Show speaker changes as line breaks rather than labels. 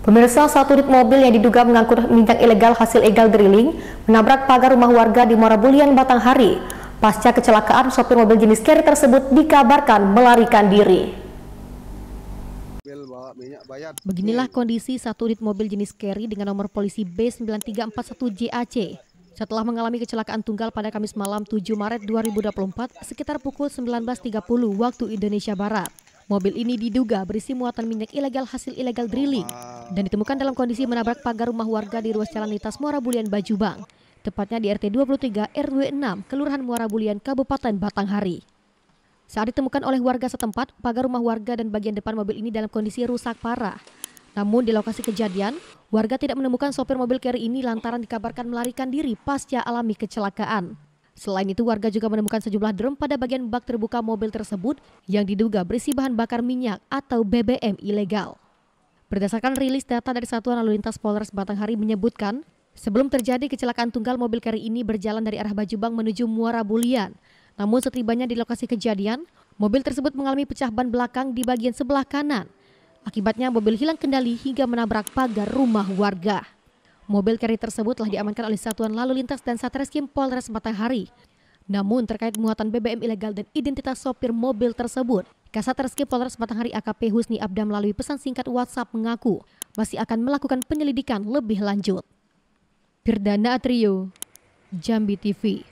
Pemirsa, satu unit mobil yang diduga mengangkut minyak ilegal hasil egal drilling menabrak pagar rumah warga di Muara Bulian, Batanghari. Pasca kecelakaan, sopir mobil jenis carrier tersebut dikabarkan melarikan diri.
Beginilah kondisi satu unit mobil jenis carry dengan nomor polisi B9341JAC. Setelah mengalami kecelakaan tunggal pada Kamis malam 7 Maret 2024 sekitar pukul 19.30 waktu Indonesia Barat. Mobil ini diduga berisi muatan minyak ilegal hasil ilegal oh, drilling dan ditemukan dalam kondisi menabrak pagar rumah warga di ruas Jalan Lintas Muara Bulian Bajubang, tepatnya di RT 23 RW 6, Kelurahan Muara Bulian, Kabupaten Batanghari. Saat ditemukan oleh warga setempat, pagar rumah warga dan bagian depan mobil ini dalam kondisi rusak parah. Namun di lokasi kejadian, warga tidak menemukan sopir mobil carry ini lantaran dikabarkan melarikan diri pasca alami kecelakaan. Selain itu, warga juga menemukan sejumlah drum pada bagian bak terbuka mobil tersebut yang diduga berisi bahan bakar minyak atau BBM ilegal. Berdasarkan rilis data dari Satuan Lalu Lintas Polres Batanghari menyebutkan, sebelum terjadi kecelakaan tunggal mobil carry ini berjalan dari arah Bajubang menuju Muara Bulian. Namun setibanya di lokasi kejadian, mobil tersebut mengalami pecah ban belakang di bagian sebelah kanan. Akibatnya mobil hilang kendali hingga menabrak pagar rumah warga. Mobil carry tersebut telah diamankan oleh Satuan Lalu Lintas dan Satreskrim Polres Matahari. Namun terkait muatan BBM ilegal dan identitas sopir mobil tersebut, Kasat Reskrim Polres Matahari AKP Husni Abda melalui pesan singkat WhatsApp mengaku masih akan melakukan penyelidikan lebih lanjut. Firdana Atrio, Jambi TV.